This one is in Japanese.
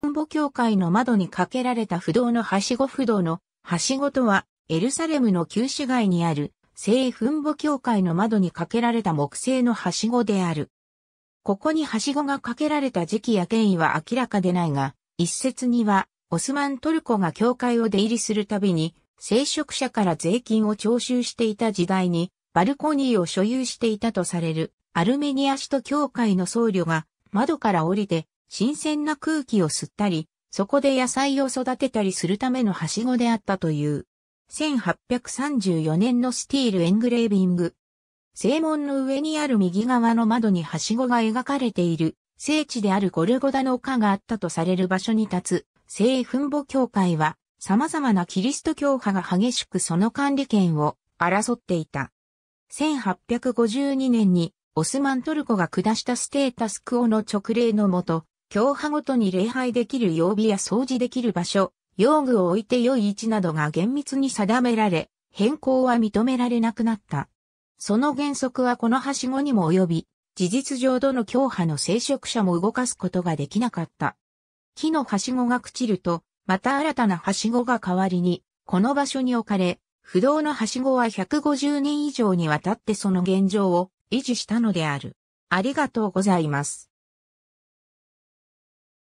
墳母教会の窓に架けられた不動のはしご不動のはしごとは、エルサレムの旧市街にある、聖墳墓教会の窓に架けられた木製のはしごである。ここにはしごが架けられた時期や権威は明らかでないが、一説には、オスマントルコが教会を出入りするたびに、聖職者から税金を徴収していた時代に、バルコニーを所有していたとされる、アルメニア首都教会の僧侶が、窓から降りて、新鮮な空気を吸ったり、そこで野菜を育てたりするためのはしごであったという。1834年のスティールエングレービング。正門の上にある右側の窓にはしごが描かれている、聖地であるゴルゴダの丘があったとされる場所に立つ、聖墳墓教会は、様々なキリスト教派が激しくその管理権を争っていた。1852年にオスマントルコが下したステータスクオの直令のもと、教派ごとに礼拝できる曜日や掃除できる場所、用具を置いて良い位置などが厳密に定められ、変更は認められなくなった。その原則はこのはしごにも及び、事実上どの教派の聖職者も動かすことができなかった。木のはしごが朽ちると、また新たなはしごが代わりに、この場所に置かれ、不動のはしごは150年以上にわたってその現状を維持したのである。ありがとうございます。